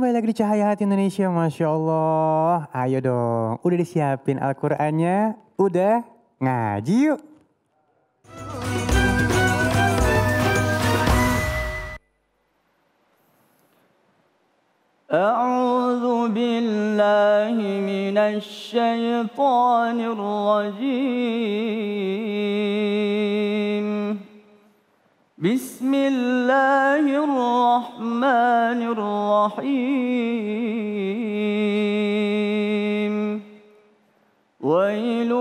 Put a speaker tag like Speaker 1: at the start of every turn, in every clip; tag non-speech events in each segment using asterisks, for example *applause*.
Speaker 1: kembali lagi di Cahaya Hati Indonesia, Masya Allah. Ayo dong, udah disiapin Al-Qurannya? Udah? Ngaji yuk! أعوذ بالله من الشيطان الرجيم بسم الله الرحمن الرحيم ويل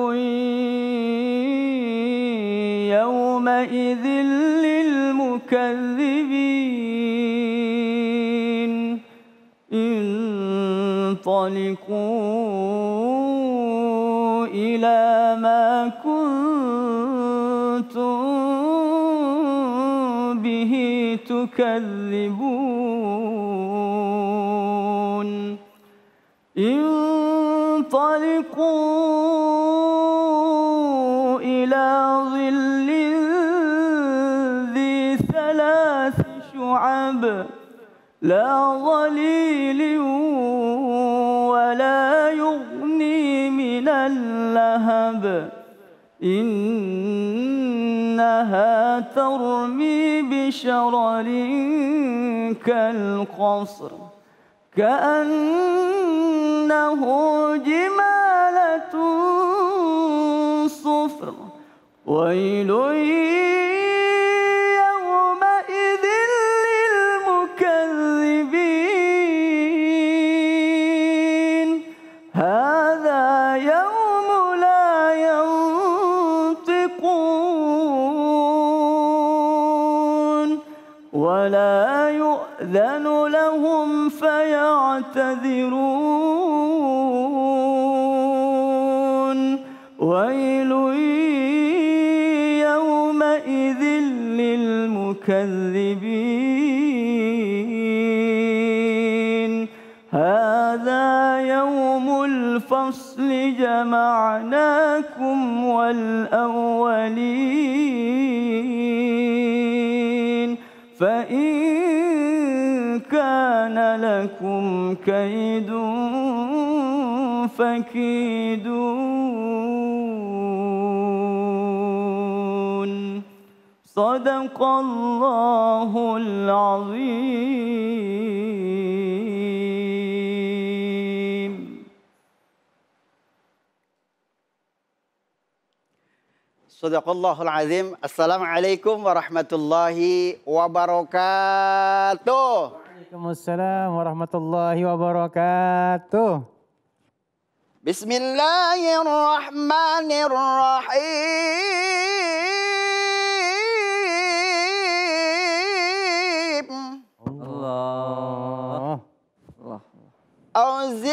Speaker 1: يومئذ للمكذبين انطلقون تكذبون انطلقوا إلى ظل ذي ثلاث شعب لا ظليل ولا يغني من اللهب إنها ترمي بشرر كالقصر كأنه جمالة صفر ويل منهم فيعتذرون ويل يومئذ للمكذبين هذا يوم الفصل جمعناكم والأولين كيد فكيدون صدق الله العظيم
Speaker 2: صدق الله العظيم السلام عليكم ورحمة الله وبركاته عليكم السلام ورحمة الله وبركاته بسم الله الرحمن الرحيم
Speaker 1: الله الله
Speaker 2: أعوذ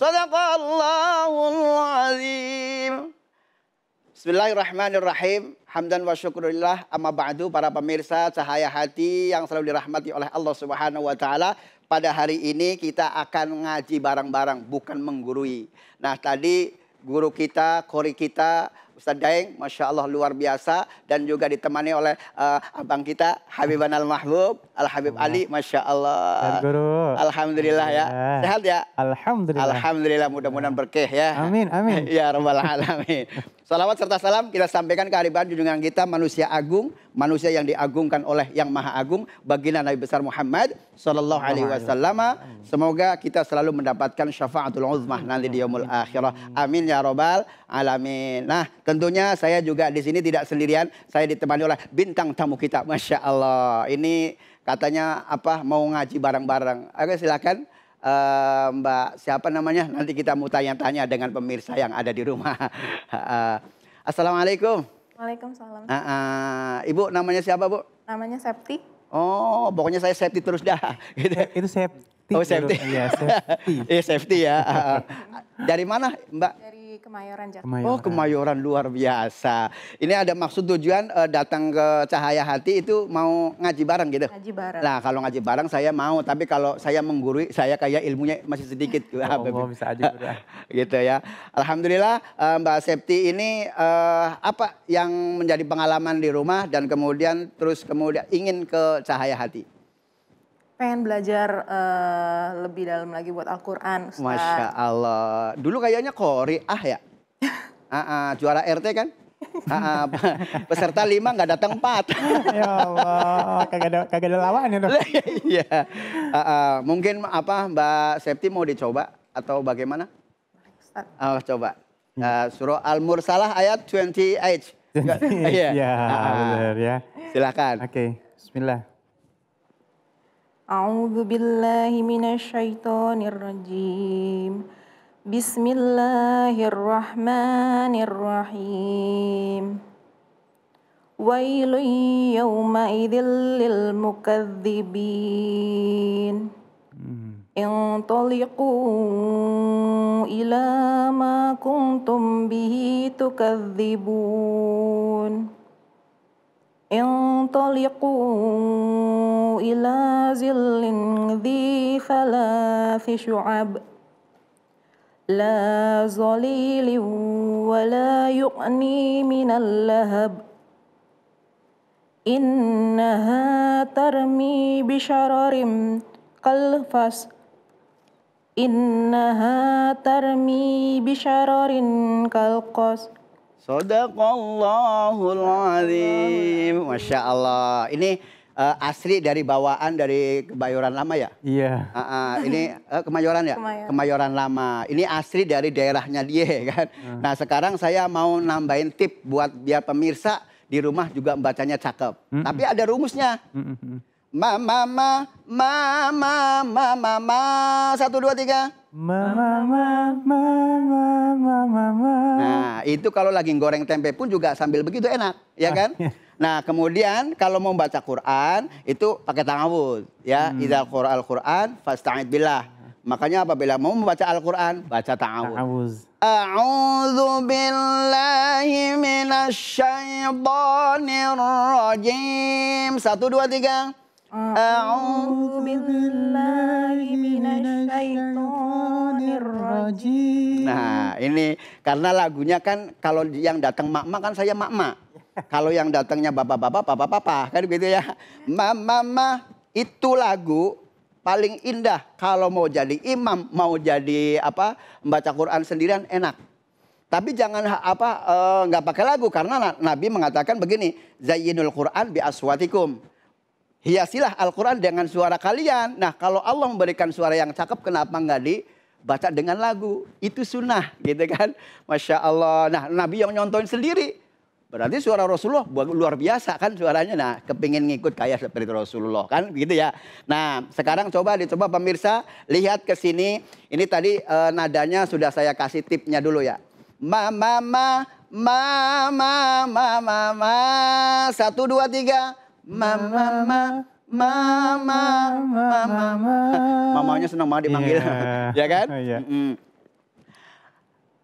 Speaker 2: Sadaqallahul azim. Bismillahirrahmanirrahim. Hamdan wa syukurillah. Amma ba'du para pemirsa cahaya hati yang selalu dirahmati oleh Allah Subhanahu wa taala. Pada hari ini kita akan ngaji bareng-bareng bukan menggurui. Nah, tadi guru kita, kori kita Ustaz Daeng, Masya Allah luar biasa. Dan juga ditemani oleh uh, abang kita Habiban Al-Mahbub, Al-Habib iya. Ali, Masya Allah. Guru. Alhamdulillah ya. ya. Sehat ya? Alhamdulillah. Alhamdulillah mudah-mudahan berkah ya. Amin, amin. *laughs* ya Rabbal Alamin. Salawat serta salam kita sampaikan kehadiran junjungan kita manusia agung, manusia yang diagungkan oleh Yang Maha Agung, baginda Nabi besar Muhammad sallallahu alaihi wasallam. Semoga kita selalu mendapatkan syafaatul uzmah nanti di yaumul akhirah. Amin ya rabbal alamin. Nah, Tentunya saya juga di sini tidak sendirian, saya ditemani oleh bintang tamu kita. Masya Allah, ini katanya apa mau ngaji bareng-bareng. Oke silakan uh, Mbak siapa namanya nanti kita mau tanya-tanya dengan pemirsa yang ada di rumah. Uh, *laughs* Assalamualaikum.
Speaker 3: Waalaikumsalam. Uh,
Speaker 2: uh, Ibu namanya siapa Bu?
Speaker 3: Namanya Septi.
Speaker 2: Oh, pokoknya saya septi terus dah. *laughs* Eh, itu septi Oh, septi ya, *laughs* Iya, septi Iya, safety ya. Ah, Dari mana, Mbak? Dari
Speaker 3: Kemayoran Jakarta. Kemayoran. Oh, Kemayoran
Speaker 2: luar biasa. Ini ada maksud tujuan uh, datang ke Cahaya Hati itu mau ngaji bareng gitu. Ngaji bareng. Nah, kalau ngaji bareng saya mau, tapi kalau saya menggurui saya kayak ilmunya masih sedikit. oh, oh gitu? bisa aja *laughs* gitu ya. Alhamdulillah uh, Mbak Septi ini uh, apa yang menjadi pengalaman di rumah dan kemudian terus kemudian ingin ke Cahaya Hati?
Speaker 3: pengen belajar uh, lebih dalam lagi buat Al-Quran.
Speaker 2: Masya Allah. Dulu kayaknya kori ah ya? *laughs* Ah, ah, juara RT kan? Ah, ah, peserta lima nggak datang empat. *laughs* ya Allah, kagak ada kagak ada lawan ya dong. *laughs* Iya. mungkin apa Mbak Septi mau dicoba atau bagaimana? Ustaz. Oh, coba. Uh, surah Al-Mursalah ayat 28. Iya. Iya, benar ya. Silakan. Oke, okay. bismillah.
Speaker 3: أعوذ بالله من الشيطان الرجيم بسم الله الرحمن الرحيم ويل يومئذ للمكذبين انطلقوا إلى ما كنتم به تكذبون انطلقوا إلى ظل ذي ثلاث شعب لا ظليل ولا يغني من اللهب إنها ترمي بشرر كالفص إنها ترمي بشرر كالقصر
Speaker 2: Sadaqallahul azim. Masya Allah. Ini uh, asli dari bawaan dari Kebayoran Lama ya? Iya. Uh, uh, ini uh, Kemayoran ya? Kemayoran. Kemayoran Lama. Ini asli dari daerahnya dia *laughs* kan. Uh. Nah sekarang saya mau nambahin tip buat biar pemirsa di rumah juga membacanya cakep. Mm -mm. Tapi ada rumusnya. Mm -mm. mama, mama, ma, ma, ma, satu, dua, tiga. Mama, mama, mama, mama. Nah, itu kalau lagi goreng tempe pun juga sambil begitu enak, ya ah, kan? Iya. Nah, kemudian kalau mau baca Quran itu pakai tangawud, ya. Hmm. Idza qura'al Quran fasta'id billah. Makanya apabila mau membaca Al-Qur'an, baca ta'awuz. A'udzu billahi minasy syaithanir rajim. Satu, dua, tiga. أعوذ بالله Nah, ini karena lagunya kan kalau yang datang mak kan saya mak Kalau yang datangnya bapak-bapak, bapak papa kan begitu ya. Mama, mama itu lagu paling indah kalau mau jadi imam, mau jadi apa membaca Quran sendirian enak. Tapi jangan apa eh, nggak e, pakai lagu karena Nabi mengatakan begini, zayyinul Quran bi aswatikum hiasilah Al-Quran dengan suara kalian. Nah kalau Allah memberikan suara yang cakep kenapa nggak dibaca dengan lagu? Itu sunnah *laughs* gitu kan. Masya Allah. Nah Nabi yang nyontoin sendiri. Berarti suara Rasulullah luar biasa kan suaranya. Nah kepingin ngikut kayak seperti Rasulullah kan gitu ya. Nah sekarang coba dicoba pemirsa lihat ke sini. Ini tadi e, nadanya sudah saya kasih tipnya dulu ya. Ma ma ma ma ma ma ma, ma. satu dua tiga mama mama mama mama mama. *laughs* mamanya senang mama dipanggil yeah. *laughs* ya kan iya. A'udhu billahi -mm.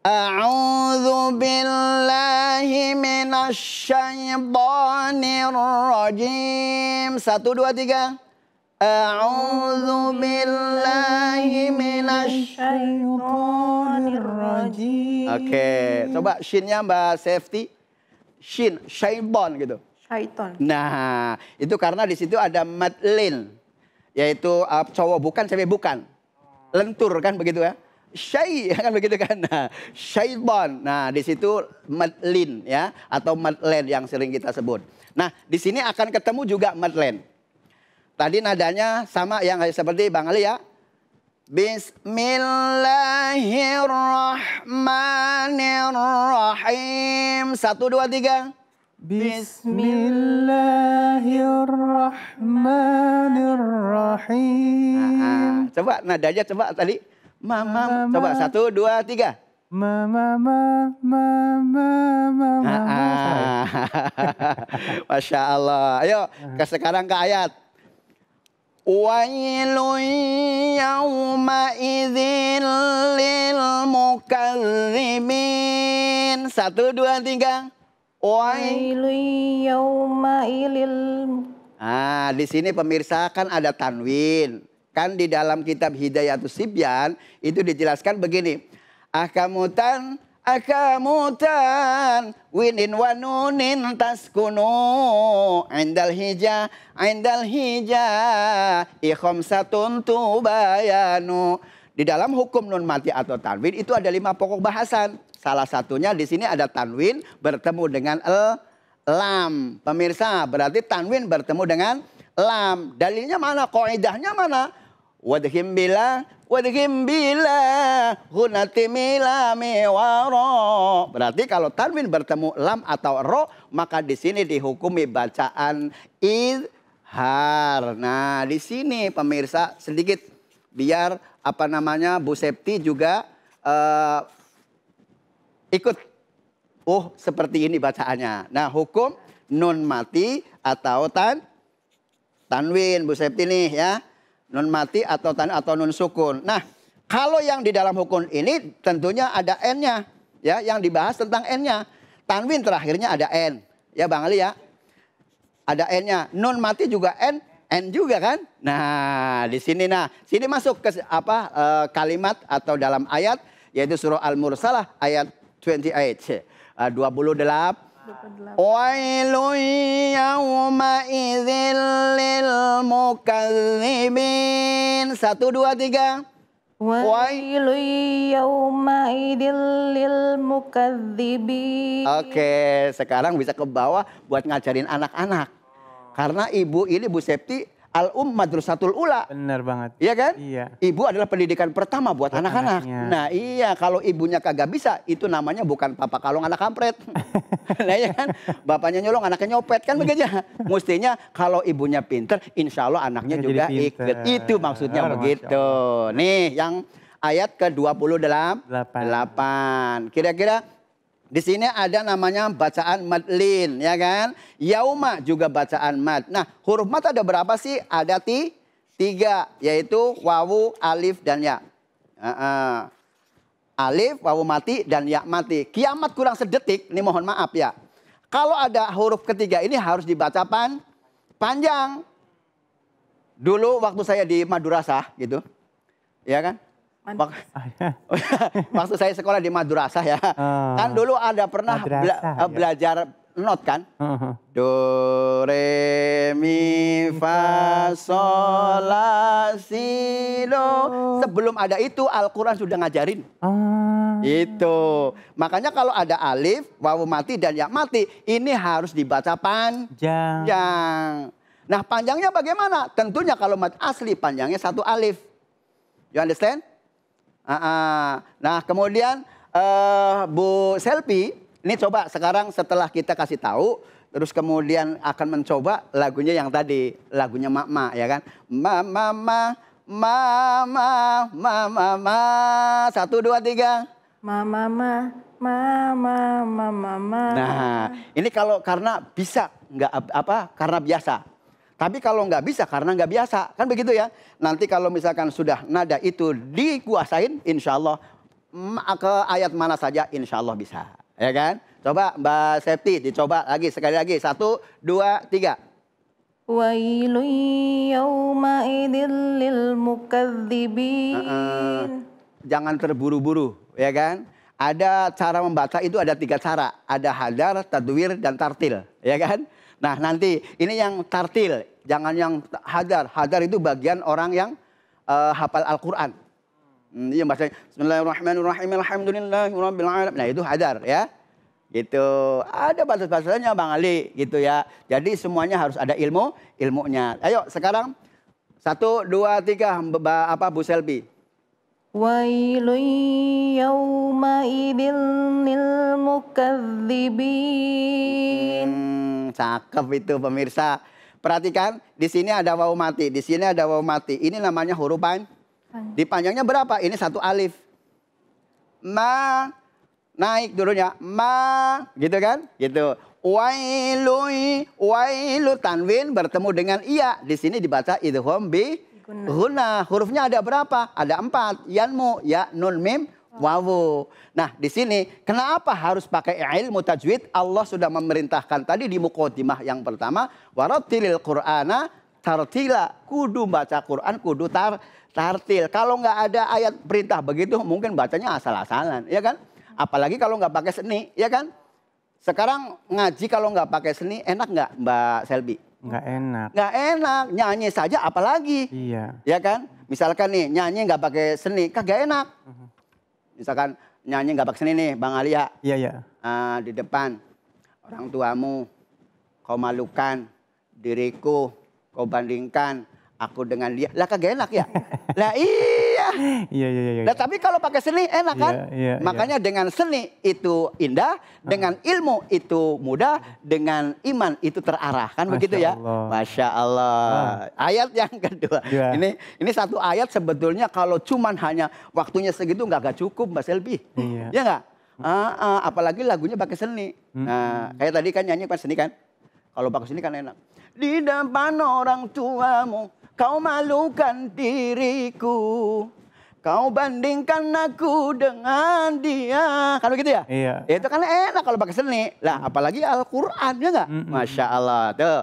Speaker 2: أعوذ بالله من الشيطان satu dua tiga أعوذ بالله من Oke, okay. coba shinnya Mbak Safety. Shin, syaiton gitu. Syaiton. Nah, itu karena di situ ada madlin. Yaitu uh, cowok bukan, cewek bukan. Lentur kan begitu ya. Shay, *laughs* kan begitu kan. Nah, syaiton. Nah, di situ madlin ya atau madlen yang sering kita sebut. Nah, di sini akan ketemu juga madlen. Tadi nadanya sama yang seperti Bang Ali ya. Bismillahirrahmanirrahim. Satu, dua, tiga. Bismillahirrahmanirrahim. Ah, ah. Coba nadanya coba tadi. Mama, ma. coba satu dua tiga.
Speaker 3: Mama, mama, mama, mama. Ah, ah.
Speaker 2: *laughs* Masya Allah. Ayo ke sekarang ke ayat. Wailun lil Satu, dua, tiga. Nah, di sini pemirsa kan ada tanwin. Kan di dalam kitab Hidayatus Sibyan itu dijelaskan begini. Akamutan akamutan winin wanunin taskunu indal hija indal hija ikhom satuntu bayanu di dalam hukum non mati atau tanwin itu ada lima pokok bahasan. Salah satunya di sini ada tanwin bertemu dengan el lam. Pemirsa, berarti tanwin bertemu dengan lam. Dalilnya mana? Kaidahnya mana? Wadhim bila wadhim bila hunati mila miwaro. Berarti kalau tanwin bertemu lam atau ro, maka di sini dihukumi bacaan idhar. Nah, di sini pemirsa sedikit biar apa namanya Bu Septi juga uh, ikut. Oh seperti ini bacaannya. Nah hukum non mati atau tan tanwin Bu Septi nih ya. non mati atau tan atau non sukun. Nah kalau yang di dalam hukum ini tentunya ada n-nya. Ya yang dibahas tentang n-nya. Tanwin terakhirnya ada n. Ya Bang Ali ya. Ada n-nya. Nun mati juga n and juga kan? Nah, di sini nah, sini masuk ke apa uh, kalimat atau dalam ayat yaitu surah Al-Mursalah ayat 28. Uh, 28 ويل يومئذ للمكذبين satu dua tiga ويل lil
Speaker 3: للمكذبين
Speaker 2: Oke, okay, sekarang bisa ke bawah buat ngajarin anak-anak. Karena ibu ini Bu Septi al ummah satu ula. Benar banget. Iya kan? Iya. Ibu adalah pendidikan pertama buat anak-anak. Nah iya kalau ibunya kagak bisa itu namanya bukan papa kalau anak kampret. *laughs* nah iya kan? Bapaknya nyolong anaknya nyopet kan begitu ya? *laughs* Mestinya kalau ibunya pinter insya Allah anaknya Jadi juga ikut. Itu maksudnya oh, begitu. Nih yang ayat ke 28 8. Kira-kira di sini ada namanya bacaan madlin, ya kan? Yauma juga bacaan mad. Nah, huruf mad ada berapa sih? Ada ti, tiga, yaitu wawu, alif, dan ya. Uh -uh. Alif, wawu mati, dan ya mati. Kiamat kurang sedetik, ini mohon maaf ya. Kalau ada huruf ketiga ini harus dibaca pan, panjang. Dulu waktu saya di Madurasah gitu, ya kan? Mak *laughs* ah, ya. *laughs* maksud saya sekolah di madrasah ya. Uh, kan dulu ada pernah madrasah, bela eh, ya. belajar not kan? Uh -huh. Do re mi fa sol la si do. Oh. Sebelum ada itu Al-Qur'an sudah ngajarin. Uh. Itu. Makanya kalau ada alif, wawu mati dan ya mati, ini harus dibaca panjang. Yang. Nah, panjangnya bagaimana? Tentunya kalau mat asli panjangnya satu alif. You understand? nah, kemudian uh, Bu Selfie, ini coba sekarang setelah kita kasih tahu, terus kemudian akan mencoba lagunya yang tadi, lagunya mak mak ya kan. mak mak mak mama, mama, mama. Satu, dua, tiga. Mama, mama, mama, mama, mama. Nah, ini kalau karena bisa, nggak apa, karena biasa. Tapi kalau nggak bisa karena nggak biasa, kan begitu ya. Nanti kalau misalkan sudah nada itu dikuasain, insya Allah ke ayat mana saja insya Allah bisa. Ya kan? Coba Mbak Septi dicoba lagi sekali lagi. Satu, dua, tiga. Jangan terburu-buru, ya kan? Ada cara membaca itu ada tiga cara. Ada hadar, tadwir, dan tartil, ya kan? Nah nanti ini yang tartil, jangan yang hadar. Hadar itu bagian orang yang uh, hafal Al-Quran. Hmm, iya bahasanya Bismillahirrahmanirrahim, Alhamdulillahirrahmanirrahim. Nah itu hadar ya. Gitu. Ada batas-batasnya Bang Ali gitu ya. Jadi semuanya harus ada ilmu, ilmunya. Ayo sekarang satu, dua, tiga, apa Bu Selvi. ويل يومئذ للمكذبين hmm, cakep itu pemirsa perhatikan di sini ada waw mati di sini ada waw mati ini namanya huruf pan di panjangnya berapa ini satu alif ma naik turunnya ma gitu kan gitu wailui wailu tanwin bertemu dengan iya di sini dibaca idhom bi Guna. Hurufnya ada berapa? Ada empat. Yanmu, ya, nun, mim, wawu. Nah, di sini kenapa harus pakai ilmu tajwid? Allah sudah memerintahkan tadi di mukodimah yang pertama, Waratilil Qur'ana tartila. Kudu baca Quran, kudu tar tartil. Kalau nggak ada ayat perintah begitu, mungkin bacanya asal-asalan, ya kan? Apalagi kalau nggak pakai seni, ya kan? Sekarang ngaji kalau nggak pakai seni enak nggak Mbak Selbi? Nggak enak. Nggak enak. Nyanyi saja apalagi. Iya. Ya kan? Misalkan nih nyanyi nggak pakai seni, kagak enak. Mhm. Misalkan nyanyi nggak pakai seni nih Bang Alia. Ya. Iya, iya. Uh, di depan orang tuamu kau malukan diriku kau bandingkan aku dengan dia. Lah kagak enak ya? *laughs* lah iya ya. Iya iya iya. Nah, tapi kalau pakai seni enak iya, kan? Yeah, yeah, Makanya yeah. dengan seni itu indah, ah. dengan ilmu itu mudah, dengan iman itu terarah kan Masya begitu ya? Allah. Masya Allah. Ah. Ayat yang kedua. Yeah. Ini ini satu ayat sebetulnya kalau cuman hanya waktunya segitu nggak gak cukup mbak selvi, Iya. Yeah. Ya nggak? Uh, uh, apalagi lagunya pakai seni. -hmm. Nah, kayak tadi kan nyanyi pakai seni kan? Kalau pakai seni kan enak. Di depan orang tuamu Kau malukan diriku. Kau bandingkan aku dengan dia. Kalau begitu ya? Iya. Itu kan enak kalau pakai seni. Lah apalagi Al-Quran ya nggak? Mm hmm Masya Allah. Tuh.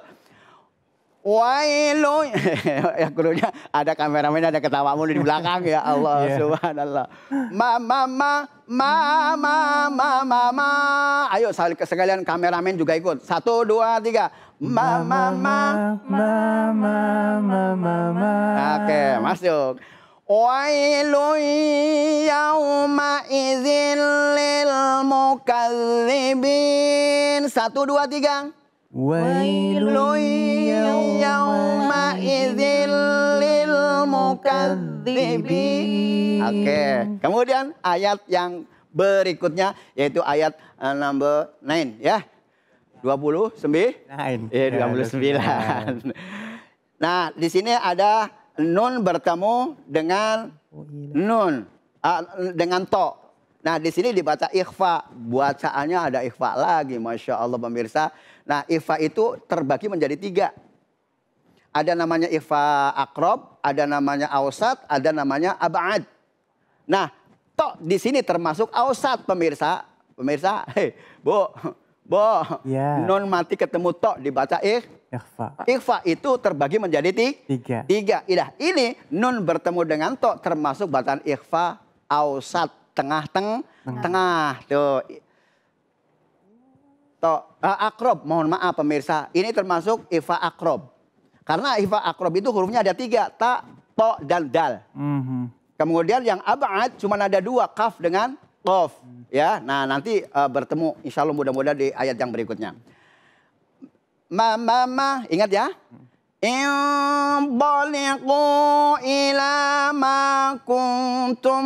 Speaker 2: Wailu. *laughs* ya kurunya ada kameramen ada ketawa mulu di belakang ya Allah yeah. subhanallah. Ma ma ma ma ma ma ma ma. Ayo sekalian kameramen juga ikut. Satu dua tiga. Ma ma ma ma ma ma ma. Oke, masuk. Wailun yauma izin lil mukadzibin. Satu, dua, tiga. Wailun yauma izin lil mukadzibin. Oke, kemudian ayat yang berikutnya yaitu ayat eh, number 9 ya. 29. Iya, 29. Iya, nah, di sini ada nun bertemu dengan oh, iya. nun uh, dengan to. Nah, di sini dibaca ikhfa. Bacaannya ada ikhfa lagi, Masya Allah pemirsa. Nah, ikhfa itu terbagi menjadi tiga. Ada namanya ikhfa akrob, ada namanya ausat, ada namanya abad. Nah, to di sini termasuk ausat pemirsa. Pemirsa, *laughs* hei, bu, Bo. Ya. Nun mati ketemu tok dibaca ikh. Ikhfa. Ikhfa itu terbagi menjadi tiga. Tiga. Idah. Ini nun bertemu dengan tok termasuk bacaan ikhfa ausat tengah teng tengah, tengah. tuh. Tok uh, akrob, mohon maaf pemirsa, ini termasuk ikhfa akrob. Karena ikhfa akrob itu hurufnya ada tiga, ta, to, dan dal. Mm -hmm. Kemudian yang abad cuma ada dua, kaf dengan Qaf ya. Nah, nanti uh, bertemu insya Allah mudah-mudahan di ayat yang berikutnya. Ma ma ma ingat ya. Inbaliku ila ma kuntum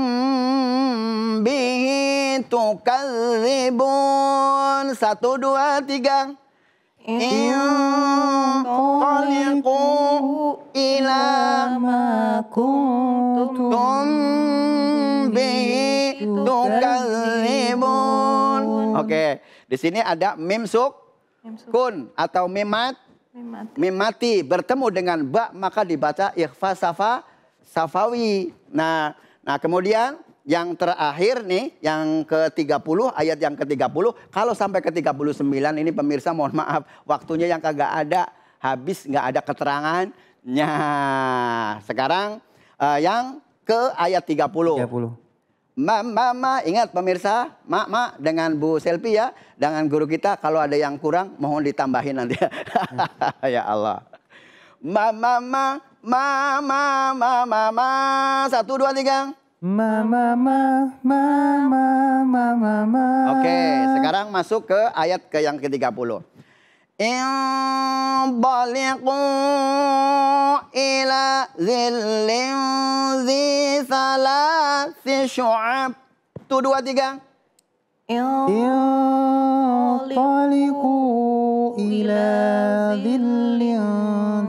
Speaker 2: bihi tukadzibun. Satu, dua, tiga. Inbaliku ila ma kuntum bihi itu Oke, di sini ada mim suk, kun atau mimat mimati. mimati bertemu dengan ba maka dibaca ikhfa safa safawi. Nah, nah kemudian yang terakhir nih, yang ke-30, ayat yang ke-30. Kalau sampai ke-39 ini pemirsa mohon maaf, waktunya yang kagak ada, habis nggak ada keterangan. keterangannya. Nah, sekarang uh, yang ke ayat 30. 30. Ma, ma, ma, ingat pemirsa, ma, ma, dengan Bu Selvi ya, dengan guru kita kalau ada yang kurang mohon ditambahin nanti. ya Allah. Ma, ma, ma, ma, ma, ma, ma, ma, satu, dua, tiga. Ma, ma, ma, ma, ma, ma, ma, ma. Oke, sekarang masuk ke ayat ke yang ke-30. انطلقوا إلى ظل ذي ثلاث شعب tu dua, tiga. انطلقوا
Speaker 3: إلى ظل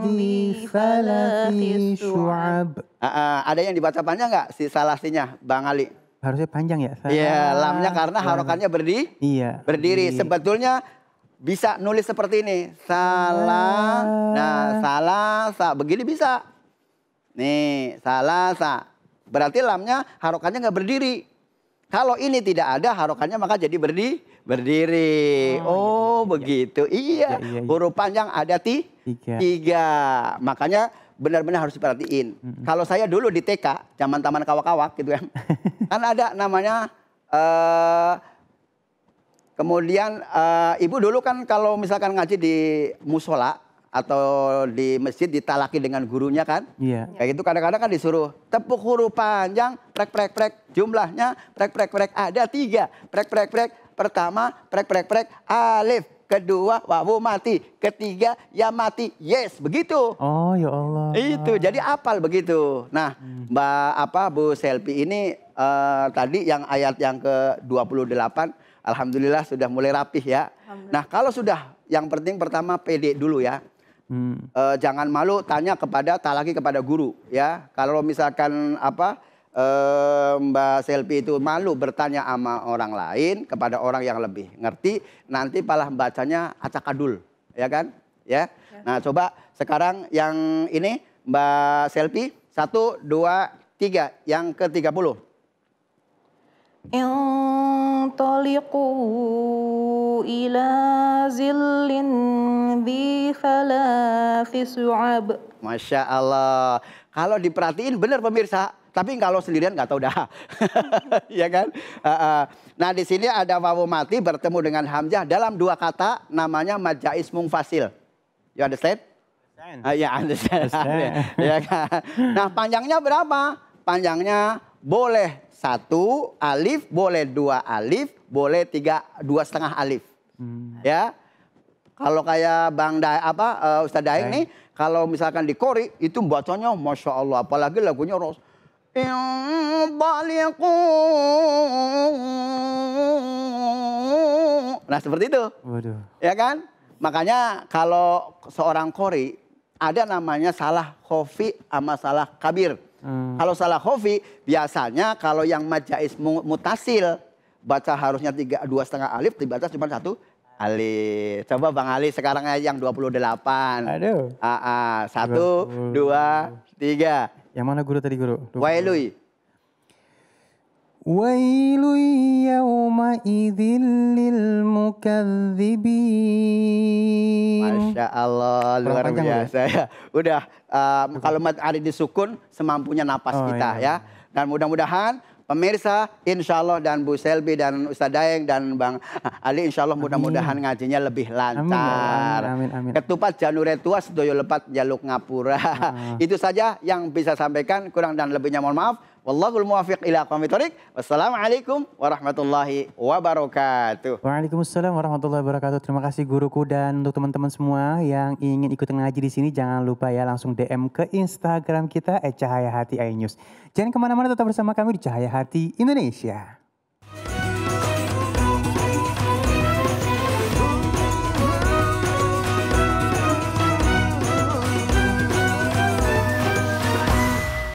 Speaker 3: ذي ثلاث شعب
Speaker 2: ah, ah, Ada yang dibaca panjang nggak si salasinya Bang Ali? Harusnya panjang ya? Iya, lamnya karena iya. harokannya berdiri. iya, berdiri. Iya. Sebetulnya bisa nulis seperti ini. Salah, nah salah, sa. Begini bisa. Nih, salah, sa. Berarti lamnya harokannya nggak berdiri. Kalau ini tidak ada harokannya maka jadi berdi berdiri. Oh, iya, oh iya, iya, begitu. Iya. Iya, iya, iya. Huruf panjang ada ti tiga. tiga. Makanya benar-benar harus diperhatiin. Mm -hmm. Kalau saya dulu di TK, zaman taman kawak-kawak gitu ya. *laughs* kan ada namanya uh, Kemudian uh, ibu dulu kan kalau misalkan ngaji di musola atau di masjid ditalaki dengan gurunya kan? Iya. Kayak gitu kadang-kadang kan disuruh tepuk huruf panjang, prek prek prek jumlahnya prek prek prek ada tiga, prek prek prek pertama prek prek prek alif, kedua wawu mati, ketiga ya mati, yes begitu. Oh ya Allah. Itu jadi apal begitu. Nah hmm. Mbak apa Bu Selvi ini uh, tadi yang ayat yang ke 28 Alhamdulillah sudah mulai rapih ya. Nah kalau sudah yang penting pertama PD dulu ya. Hmm. E, jangan malu tanya kepada tak lagi kepada guru ya. Kalau misalkan apa e, Mbak Selvi itu malu bertanya sama orang lain kepada orang yang lebih ngerti, nanti malah bacanya acak adul, ya kan? Ya. ya. Nah coba sekarang yang ini Mbak Selvi satu dua tiga yang ke tiga puluh.
Speaker 3: انطلقوا إلى زل ذي ثلاث شعب
Speaker 2: Masya Allah. Kalau diperhatiin benar pemirsa. Tapi kalau sendirian nggak tahu dah. *laughs* ya kan? Nah di sini ada wawu mati bertemu dengan hamzah dalam dua kata namanya majais mungfasil. You understand? understand. Uh, ya yeah, understand. understand. *laughs* ya kan? Nah panjangnya berapa? Panjangnya boleh satu alif, boleh dua alif, boleh tiga dua setengah alif. Hmm. Ya, kalau kayak Bang da, apa uh, Ustadz Daeng nih, kalau misalkan di kori itu bacanya masya Allah, apalagi lagunya Ros. Nah seperti itu, Waduh. ya kan? Makanya kalau seorang kori ada namanya salah kofi sama salah kabir. Hmm. Kalau salah hofi biasanya kalau yang majais mutasil baca harusnya tiga dua setengah alif dibaca cuma satu alif. Coba Bang Ali sekarang yang 28. Aduh. Aa, ah, ah, satu, dua, tiga. Yang mana guru tadi guru? Wailui. ويل
Speaker 3: يومئذ للمكذبين
Speaker 2: Masya Allah, luar Perang ya? biasa ya. Udah, um, eh, kalimat ada di sukun semampunya napas oh, kita iya. ya. Dan mudah-mudahan pemirsa insya Allah dan Bu Selvi dan Ustaz Daeng dan Bang Ali insya Allah mudah-mudahan ngajinya lebih lancar. Amin, amin, amin. Ketupat janure tua sedoyo lepat jaluk ngapura. Ah. *laughs* Itu saja yang bisa sampaikan kurang dan lebihnya mohon maaf. Wallahul muwafiq ila aqwamitorik. Wassalamualaikum warahmatullahi wabarakatuh.
Speaker 1: Waalaikumsalam warahmatullahi wabarakatuh. Terima kasih guruku dan untuk teman-teman semua yang ingin ikut ngaji di sini jangan lupa ya langsung DM ke Instagram kita @cahayahati_inews. Jangan kemana-mana tetap bersama kami di Cahaya Hati Indonesia.